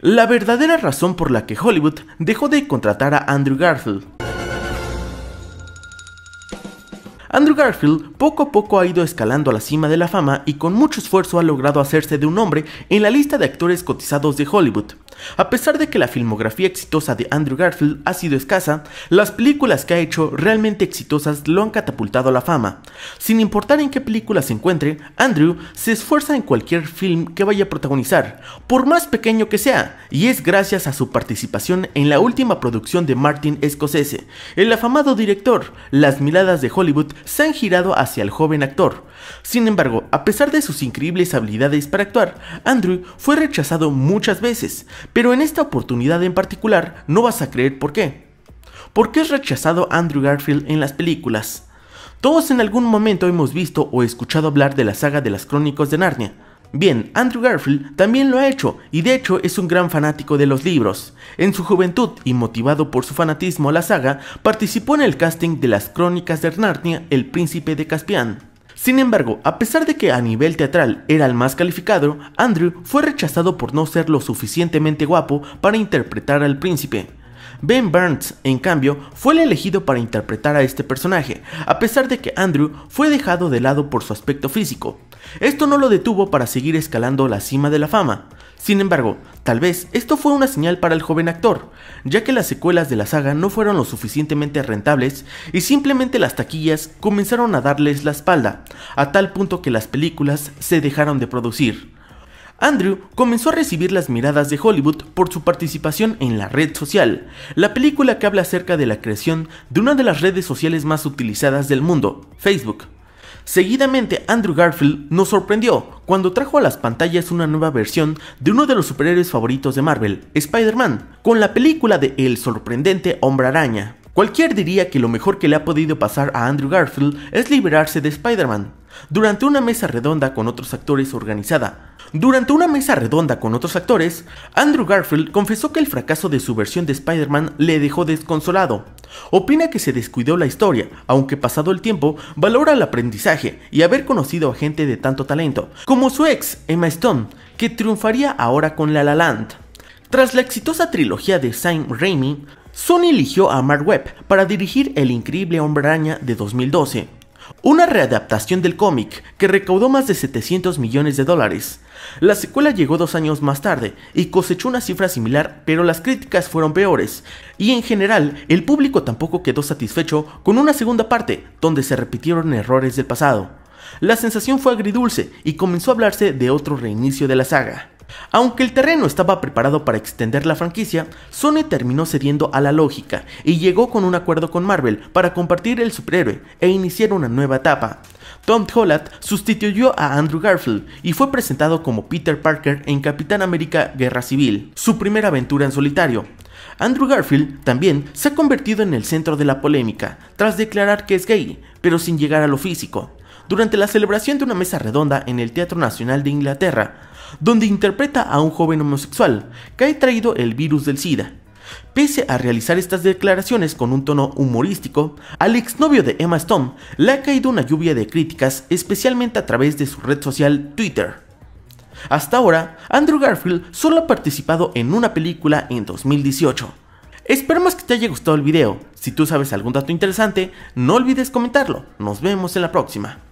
La verdadera razón por la que Hollywood dejó de contratar a Andrew Garfield. Andrew Garfield poco a poco ha ido escalando a la cima de la fama y con mucho esfuerzo ha logrado hacerse de un nombre en la lista de actores cotizados de Hollywood. A pesar de que la filmografía exitosa de Andrew Garfield ha sido escasa, las películas que ha hecho realmente exitosas lo han catapultado a la fama. Sin importar en qué película se encuentre, Andrew se esfuerza en cualquier film que vaya a protagonizar, por más pequeño que sea, y es gracias a su participación en la última producción de Martin Scorsese. El afamado director, las miradas de Hollywood se han girado hacia el joven actor. Sin embargo, a pesar de sus increíbles habilidades para actuar, Andrew fue rechazado muchas veces, pero en esta oportunidad en particular no vas a creer por qué. ¿Por qué es rechazado Andrew Garfield en las películas? Todos en algún momento hemos visto o escuchado hablar de la saga de las crónicas de Narnia. Bien, Andrew Garfield también lo ha hecho y de hecho es un gran fanático de los libros. En su juventud y motivado por su fanatismo a la saga, participó en el casting de las crónicas de Narnia El Príncipe de Caspián. Sin embargo, a pesar de que a nivel teatral era el más calificado, Andrew fue rechazado por no ser lo suficientemente guapo para interpretar al príncipe. Ben Burns, en cambio, fue el elegido para interpretar a este personaje, a pesar de que Andrew fue dejado de lado por su aspecto físico. Esto no lo detuvo para seguir escalando la cima de la fama. Sin embargo, tal vez esto fue una señal para el joven actor, ya que las secuelas de la saga no fueron lo suficientemente rentables y simplemente las taquillas comenzaron a darles la espalda, a tal punto que las películas se dejaron de producir. Andrew comenzó a recibir las miradas de Hollywood por su participación en la red social, la película que habla acerca de la creación de una de las redes sociales más utilizadas del mundo, Facebook. Seguidamente, Andrew Garfield nos sorprendió cuando trajo a las pantallas una nueva versión de uno de los superhéroes favoritos de Marvel, Spider-Man, con la película de El sorprendente hombre araña. Cualquier diría que lo mejor que le ha podido pasar a Andrew Garfield es liberarse de Spider-Man. Durante una mesa redonda con otros actores organizada. Durante una mesa redonda con otros actores, Andrew Garfield confesó que el fracaso de su versión de Spider-Man le dejó desconsolado. Opina que se descuidó la historia, aunque pasado el tiempo valora el aprendizaje y haber conocido a gente de tanto talento, como su ex, Emma Stone, que triunfaría ahora con La La Land. Tras la exitosa trilogía de Sam Raimi, Sony eligió a Mark Webb para dirigir El increíble hombre araña de 2012, una readaptación del cómic que recaudó más de 700 millones de dólares. La secuela llegó dos años más tarde y cosechó una cifra similar, pero las críticas fueron peores, y en general el público tampoco quedó satisfecho con una segunda parte donde se repitieron errores del pasado. La sensación fue agridulce y comenzó a hablarse de otro reinicio de la saga. Aunque el terreno estaba preparado para extender la franquicia, Sony terminó cediendo a la lógica y llegó con un acuerdo con Marvel para compartir el superhéroe e iniciar una nueva etapa. Tom Holland sustituyó a Andrew Garfield y fue presentado como Peter Parker en Capitán América Guerra Civil, su primera aventura en solitario. Andrew Garfield también se ha convertido en el centro de la polémica, tras declarar que es gay, pero sin llegar a lo físico durante la celebración de una mesa redonda en el Teatro Nacional de Inglaterra, donde interpreta a un joven homosexual que ha traído el virus del SIDA. Pese a realizar estas declaraciones con un tono humorístico, al exnovio de Emma Stone le ha caído una lluvia de críticas, especialmente a través de su red social Twitter. Hasta ahora, Andrew Garfield solo ha participado en una película en 2018. Esperamos que te haya gustado el video. Si tú sabes algún dato interesante, no olvides comentarlo. Nos vemos en la próxima.